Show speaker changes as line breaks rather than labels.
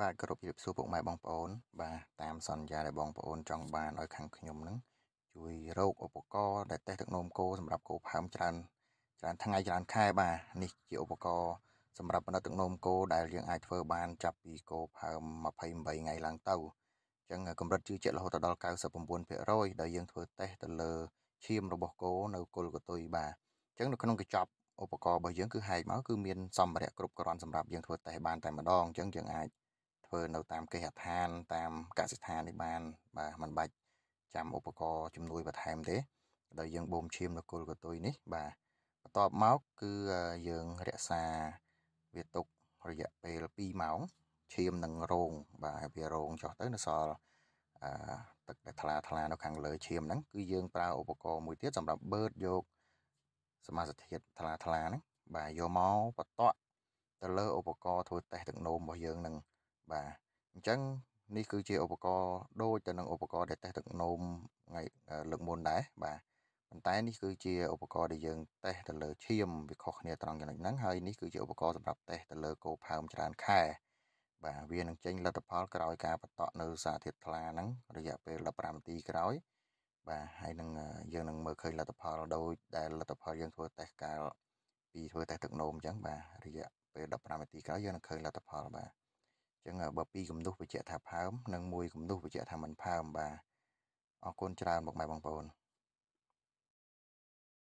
បាទគោរពជម្រាបសួរពុកម៉ែបងប្អូន បាទតាមសន្យាដែលបងប្អូនចង់បានឲ្យ ខាងខ្ញុំនឹងជួយរកឧបករណ៍ដែលតេស្តទឹកនោមគោសម្រាប់គោផើមច្រើនច្រើនថ្ងៃច្រើនខែបាទនេះជាឧបករណ៍សម្រាប់បណ្ដិតទឹកនោមគោដែលយើងអាចធ្វើបានចាប់ពីគោផើម28ថ្ងៃឡើងទៅអញ្ចឹងកម្រិតជឿជាក់រហូតដល់99%ដែលយើងធ្វើតេស្តទៅលើឈាមរបស់គោនៅគល់កតុយបាទអញ្ចឹងនៅក្នុងកញ្ចប់ឧបករណ៍របស់យើងគឺហែកមកគឺមានសម្ភារៈគ្រប់គ្រាន់សម្រាប់យើងធ្វើតេស្តបានតែម្ដងអញ្ចឹងយើងអាចធ្វើនៅតាមគេហដ្ឋានតាមកសិដ្ឋាននេះបានបាទมันបាច់ចាំឧបករណ៍ជំនួយបន្ថែមទេដោយយើងបូមឈាមនៅគល់កតុយនេះបាទបន្ទាប់មកគឺយើងរក្សាវាទុករយៈពេល2ម៉ោងឈាមនឹងរងបាទវារងចុះទៅនៅសល់អឺទឹកដែលថ្លាថ្លានៅខាងលើឈាមហ្នឹងគឺយើងប្រើឧបករណ៍មួយទៀតសម្រាប់បឺតយកសមាសធាតុថ្លាថ្លាហ្នឹងបាទយកមកបតក់ទៅលើឧបករណ៍ធ្វើតេស្តទឹកនោមរបស់យើងនឹងបាទអញ្ចឹងនេះគឺជាឧបករណ៍ដូចទៅនឹងឧបករណ៍ដែលតេស្តទឹកនោមថ្ងៃលើកមុនដែរបាទប៉ុន្តែនេះគឺជាឧបករណ៍ដែលយើងតេស្តទៅលើឈាមវាខុសគ្នាត្រង់ចំណុចហ្នឹងហើយនេះគឺជាឧបករណ៍សម្រាប់តេស្តទៅលើគោផើមច្រើនខែ បាទវានឹងចេញលទ្ធផលក្រោយការបន្តក់នៅសារធាតុថ្លាហ្នឹងរយៈពេល15នាទីក្រោយបាទហើយនឹងយើងនឹងមើលឃើញលទ្ធផលដូចដែលលទ្ធផលយើងធ្វើតេស្តកាលពីធ្វើតេស្តទឹកនោមអញ្ចឹងបាទរយៈពេល15នាទីក្រោយយើងនឹងឃើញលទ្ធផលបាទចឹងបើពីរគំនុះបញ្ជាក់ថាផើមនិងមួយគំនុះបញ្ជាក់ថាមិនផើមបាទអរគុណច្រើនមកម៉ែបងប្អូន